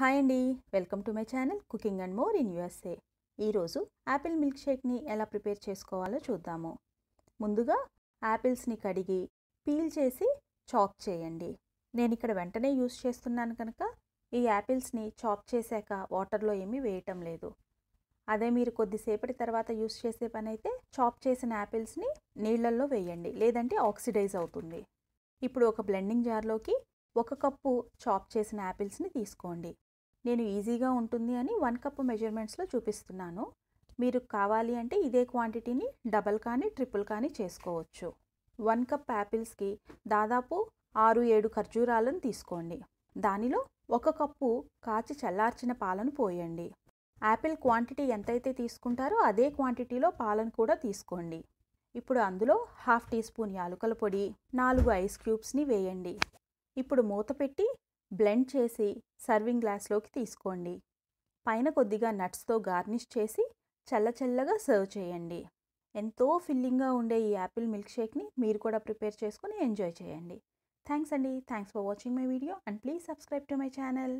hi అండి welcome to my channel cooking and more in USA ఈరోజు apple milk షేక్ని ఎలా ప్రిపేర్ చేసుకోవాలో చూద్దాము ముందుగా యాపిల్స్ని కడిగి పీల్ చేసి చాప్ చేయండి నేను ఇక్కడ వెంటనే యూస్ చేస్తున్నాను కనుక ఈ యాపిల్స్ని చాప్ చేశాక వాటర్లో ఏమీ వేయటం లేదు అదే మీరు కొద్దిసేపటి తర్వాత యూస్ చేసే పని అయితే చాప్ చేసిన యాపిల్స్ని నీళ్ళల్లో వేయండి లేదంటే ఆక్సిడైజ్ అవుతుంది ఇప్పుడు ఒక బ్లెండింగ్ జార్లోకి ఒక కప్పు చాప్ చేసిన యాపిల్స్ని తీసుకోండి నేను ఈజీగా ఉంటుంది అని వన్ కప్ మెజర్మెంట్స్లో చూపిస్తున్నాను మీరు కావాలి అంటే ఇదే క్వాంటిటీని డబల్ కానీ ట్రిపుల్ కానీ చేసుకోవచ్చు వన్ కప్ యాపిల్స్కి దాదాపు ఆరు ఏడు ఖర్జూరాలను తీసుకోండి దానిలో ఒక కప్పు కాచి చల్లార్చిన పాలను పోయండి యాపిల్ క్వాంటిటీ ఎంతైతే తీసుకుంటారో అదే క్వాంటిటీలో పాలను కూడా తీసుకోండి ఇప్పుడు అందులో హాఫ్ టీ స్పూన్ యాలకుల పొడి నాలుగు ఐస్ క్యూబ్స్ని వేయండి ఇప్పుడు మూత పెట్టి బ్లెండ్ చేసి సర్వింగ్ గ్లాస్లోకి తీసుకోండి పైన కొద్దిగా నట్స్తో గార్నిష్ చేసి చల్లచల్లగా సర్వ్ చేయండి ఎంతో ఫిల్లింగ్గా ఉండే ఈ యాపిల్ మిల్క్ షేక్ని మీరు కూడా ప్రిపేర్ చేసుకుని ఎంజాయ్ చేయండి థ్యాంక్స్ అండి thanks for watching my video and please subscribe to my channel